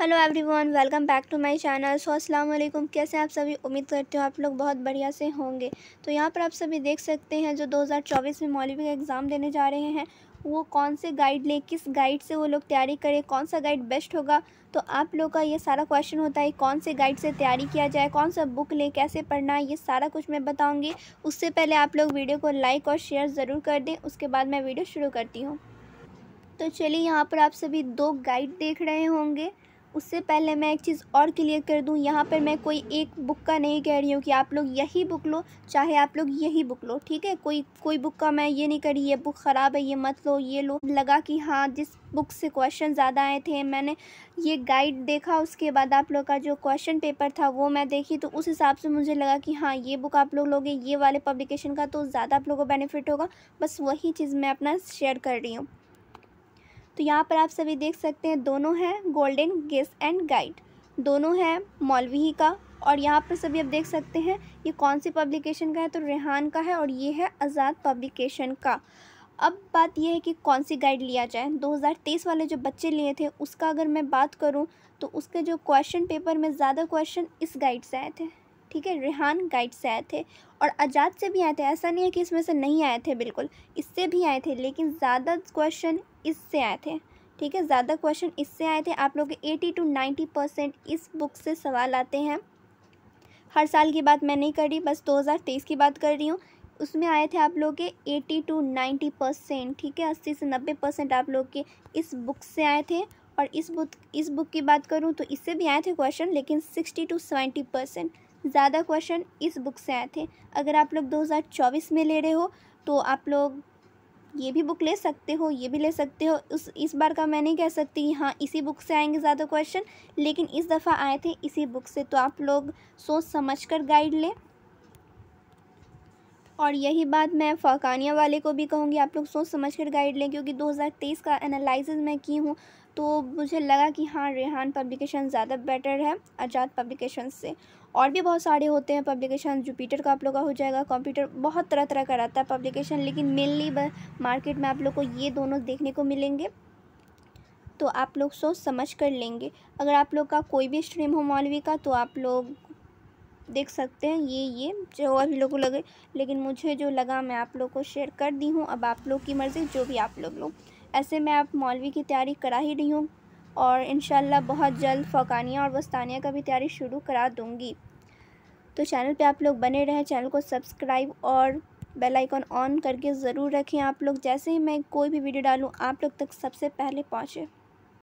hello everyone welcome back to my channel so अस्सलाम वालेकुम कैसे हैं आप सभी उम्मीद करती हूँ आप लोग बहुत बढ़िया से होंगे तो यहाँ पर आप सभी देख सकते हैं जो 2024 में मौलवी का एग्ज़ाम देने जा रहे हैं वो कौन से गाइड ले किस गाइड से वो लोग तैयारी करें कौन सा गाइड बेस्ट होगा तो आप लोग का ये सारा क्वेश्चन होता है कौन से गाइड से तैयारी किया जाए कौन सा बुक लें कैसे पढ़ना है ये सारा कुछ मैं बताऊँगी उससे पहले आप लोग वीडियो को लाइक और शेयर ज़रूर कर दें उसके बाद मैं वीडियो शुरू करती हूँ तो चलिए यहाँ पर आप सभी दो गाइड देख रहे होंगे उससे पहले मैं एक चीज़ और क्लियर कर दूँ यहाँ पर मैं कोई एक बुक का नहीं कह रही हूँ कि आप लोग यही बुक लो चाहे आप लोग यही बुक लो ठीक है कोई कोई बुक का मैं ये नहीं करी ये बुक ख़राब है ये मत लो ये लो लगा कि हाँ जिस बुक से क्वेश्चन ज़्यादा आए थे मैंने ये गाइड देखा उसके बाद आप लोग का जो क्वेश्चन पेपर था वो मैं देखी तो उस हिसाब से मुझे लगा कि हाँ ये बुक आप लोग लोगे ये वाले पब्लिकेशन का तो ज़्यादा आप लोगों को बेनिफिट होगा बस वही चीज़ मैं अपना शेयर कर रही हूँ तो यहाँ पर आप सभी देख सकते हैं दोनों हैं गोल्डन गेस एंड गाइड दोनों हैं मौलवी का और यहाँ पर सभी आप देख सकते हैं ये कौन सी पब्लिकेशन का है तो रेहान का है और ये है आज़ाद पब्लिकेशन का अब बात यह है कि कौन सी गाइड लिया जाए 2023 वाले जो बच्चे लिए थे उसका अगर मैं बात करूँ तो उसके जो क्वेश्चन पेपर में ज़्यादा क्वेश्चन इस गाइड से आए थे ठीक है रेहान गाइड से आए थे और आज़ाद से भी आए थे ऐसा नहीं है कि इसमें से नहीं आए थे बिल्कुल इससे भी आए थे लेकिन ज़्यादा क्वेश्चन इससे आए थे ठीक है ज़्यादा क्वेश्चन इससे आए थे आप लोग के एटी टू नाइन्टी परसेंट इस बुक से सवाल आते हैं हर साल की बात मैं नहीं कर रही बस तेईस की बात कर रही हूँ उसमें आए थे आप लोग के एटी टू नाइन्टी परसेंट ठीक है अस्सी से नब्बे परसेंट आप लोग के इस बुक से आए थे और इस बुक इस बुक की बात करूँ तो इससे भी आए थे क्वेश्चन लेकिन सिक्सटी टू सेवेंटी परसेंट ज़्यादा क्वेश्चन इस बुक से आए थे अगर आप लोग 2024 में ले रहे हो तो आप लोग ये भी बुक ले सकते हो ये भी ले सकते हो उस इस बार का मैं नहीं कह सकती कि हाँ इसी बुक से आएंगे ज़्यादा क्वेश्चन लेकिन इस दफ़ा आए थे इसी बुक से तो आप लोग सोच समझ कर गाइड लें और यही बात मैं फ़ाकानिया वाले को भी कहूँगी आप लोग सोच समझ कर गाइड लें क्योंकि 2023 का एनालिसिस मैं की हूँ तो मुझे लगा कि हाँ रेहान पब्लिकेशन ज़्यादा बेटर है आज़ाद पब्लिकेशन से और भी बहुत सारे होते हैं पब्लिकेशन जुपीटर का आप लोग का हो जाएगा कंप्यूटर बहुत तरह तरह का रहता है पब्लिकेशन लेकिन मेनली मार्केट में आप लोग को ये दोनों देखने को मिलेंगे तो आप लोग सोच समझ कर लेंगे अगर आप लोग का कोई भी स्ट्रीम हो मौलवी का तो आप लोग देख सकते हैं ये ये जो अभी लोगों को लगे लेकिन मुझे जो लगा मैं आप लोग को शेयर कर दी हूँ अब आप लोग की मर्ज़ी जो भी आप लोग लो ऐसे मैं आप मौलवी की तैयारी करा ही रही हूँ और इन बहुत जल्द फ़ौकानिया और वस्तानिया का भी तैयारी शुरू करा दूँगी तो चैनल पे आप लोग बने रहें चैनल को सब्सक्राइब और बेल आइकन ऑन करके ज़रूर रखें आप लोग जैसे ही मैं कोई भी वीडियो डालूँ आप लोग तक सबसे पहले पहुँचे